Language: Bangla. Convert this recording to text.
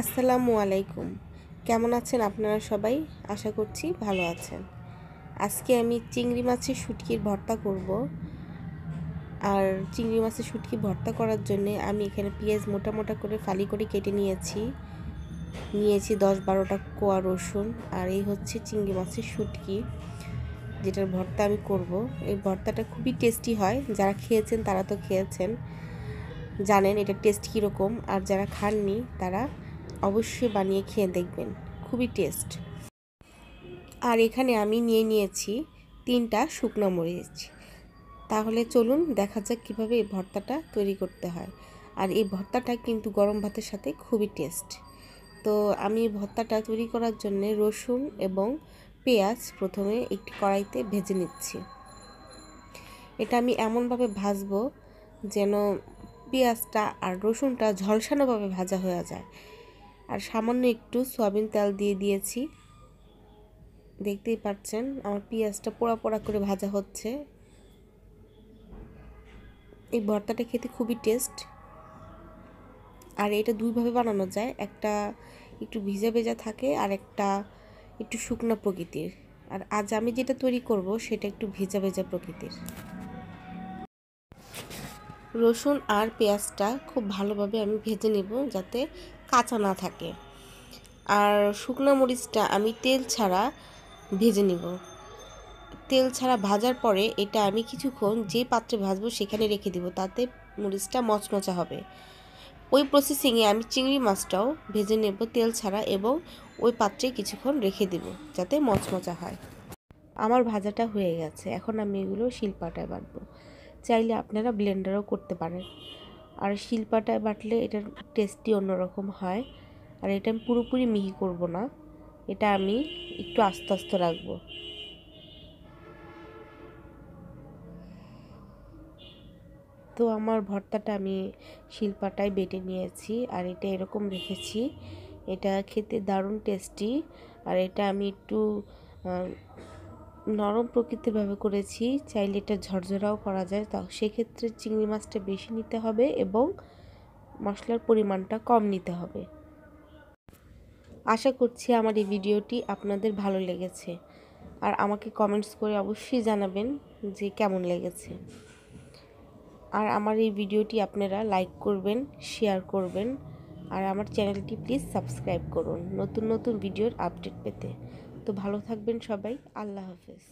আসসালামু আলাইকুম কেমন আছেন আপনারা সবাই আশা করছি ভালো আছেন আজকে আমি চিংড়ি মাছের শুটকির ভর্তা করব আর চিংড়ি মাছের শুটকি ভর্তা করার জন্য আমি এখানে পেঁয়াজ মোটা মোটা করে ফালি করে কেটে নিয়েছি নিয়েছি দশ বারোটা কোয়া রসুন আর এই হচ্ছে চিংড়ি মাছের শুটকি যেটার ভর্তা আমি করব এই ভর্তাটা খুবই টেস্টি হয় যারা খেয়েছেন তারা তো খেয়েছেন জানেন এটা টেস্ট কীরকম আর যারা খাননি তারা অবশ্যই বানিয়ে খেয়ে দেখবেন খুবই টেস্ট আর এখানে আমি নিয়ে নিয়েছি তিনটা শুকনো মরিচ তাহলে চলুন দেখা যাক কীভাবে এই ভর্তাটা তৈরি করতে হয় আর এই ভর্তাটা কিন্তু গরম ভাতের সাথে খুবই টেস্ট তো আমি ভর্তাটা তৈরি করার জন্যে রসুন এবং পেঁয়াজ প্রথমে একটি কড়াইতে ভেজে নিচ্ছি এটা আমি এমনভাবে ভাজবো যেন পেঁয়াজটা আর রসুনটা ঝলসানোভাবে ভাজা হয়ে যায় আর সামান্য একটু সয়াবিন তেল দিয়ে দিয়েছি দেখতেই পাচ্ছেন আমার পেঁয়াজটা পোড়া পোড়া করে ভাজা হচ্ছে এই ভর্তাটা খেতে খুবই টেস্ট আর এটা দুইভাবে বানানো যায় একটা একটু ভিজা ভেজা থাকে আর একটা একটু শুকনা প্রকৃতির আর আজ আমি যেটা তৈরি করব সেটা একটু ভেজা ভেজা প্রকৃতির রসুন আর পেঁয়াজটা খুব ভালোভাবে আমি ভেজে নেব যাতে কাঁচা না থাকে আর শুকনো মরিচটা আমি তেল ছাড়া ভেজে নিব তেল ছাড়া ভাজার পরে এটা আমি কিছুক্ষণ যে পাত্রে ভাজবো সেখানে রেখে দিব তাতে মরিচটা মচমচা হবে ওই প্রসেসিংয়ে আমি চিংড়ি মাছটাও ভেজে নেব তেল ছাড়া এবং ওই পাত্রে কিছুক্ষণ রেখে দেব যাতে মচমচা হয় আমার ভাজাটা হয়ে গেছে এখন আমি এগুলো শিলপাটায় বাঁধবো চাইলে আপনারা ব্লেন্ডারও করতে পারেন আর শিল্পাটায় বাটলে এটার টেস্টই অন্যরকম হয় আর এটা আমি পুরোপুরি মিহি করব না এটা আমি একটু আস্তে আস্তে রাখবো তো আমার ভর্তাটা আমি শিল্পাটায় বেটে নিয়েছি আর এটা এরকম রেখেছি এটা খেতে দারুণ টেস্টি আর এটা আমি একটু নরম প্রকৃতিরভাবে করেছি চাইলে এটা ঝরঝরাও করা যায় তো সেক্ষেত্রে চিংড়ি মাছটা বেশি নিতে হবে এবং মশলার পরিমাণটা কম নিতে হবে আশা করছি আমার এই ভিডিওটি আপনাদের ভালো লেগেছে আর আমাকে কমেন্টস করে অবশ্যই জানাবেন যে কেমন লেগেছে আর আমার এই ভিডিওটি আপনারা লাইক করবেন শেয়ার করবেন আর আমার চ্যানেলটি প্লিজ সাবস্ক্রাইব করুন নতুন নতুন ভিডিওর আপডেট পেতে তো ভালো থাকবেন সবাই আল্লাহ হাফেজ